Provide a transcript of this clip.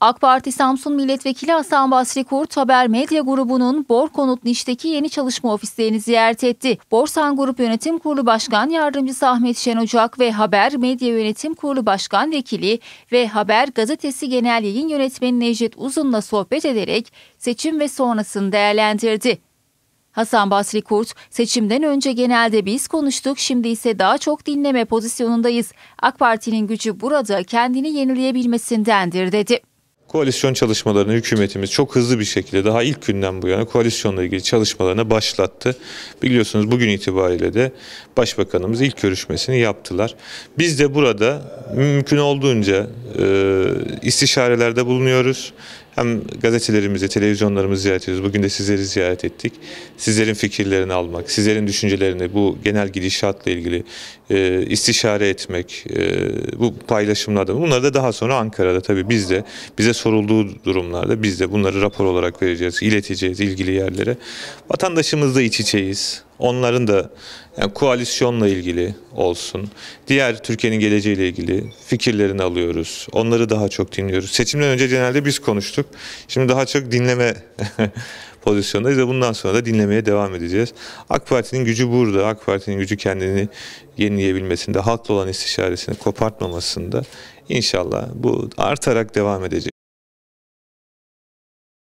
AK Parti Samsun Milletvekili Hasan Basri Kurt Haber Medya Grubu'nun Bor Konut Niş'teki yeni çalışma ofislerini ziyaret etti. Borsan Grup Yönetim Kurulu Başkan Yardımcısı Ahmet Şen Ocak ve Haber Medya Yönetim Kurulu Başkan Vekili ve Haber Gazetesi Genel Yayın Yönetmeni Necdet Uzun'la sohbet ederek seçim ve sonrasını değerlendirdi. Hasan Basri Kurt, seçimden önce genelde biz konuştuk, şimdi ise daha çok dinleme pozisyonundayız. AK Parti'nin gücü burada kendini yenileyebilmesindendir dedi. Koalisyon çalışmalarını hükümetimiz çok hızlı bir şekilde daha ilk günden bu yana koalisyonla ilgili çalışmalarını başlattı. Biliyorsunuz bugün itibariyle de başbakanımız ilk görüşmesini yaptılar. Biz de burada mümkün olduğunca e, istişarelerde bulunuyoruz. Hem gazetelerimizi, televizyonlarımızı ziyaret ediyoruz. Bugün de sizleri ziyaret ettik. Sizlerin fikirlerini almak, sizlerin düşüncelerini bu genel gidişatla ilgili e, istişare etmek, e, bu paylaşımlarda. Bunları da daha sonra Ankara'da tabii biz de, bize sorulduğu durumlarda biz de bunları rapor olarak vereceğiz, ileteceğiz ilgili yerlere. Vatandaşımızla iç içeyiz. Onların da yani koalisyonla ilgili olsun, diğer Türkiye'nin geleceğiyle ilgili fikirlerini alıyoruz. Onları daha çok dinliyoruz. Seçimden önce genelde biz konuştuk. Şimdi daha çok dinleme pozisyondayız ve bundan sonra da dinlemeye devam edeceğiz. AK Parti'nin gücü burada. AK Parti'nin gücü kendini yenileyebilmesinde, halkla olan istişaresini kopartmamasında inşallah bu artarak devam edecek.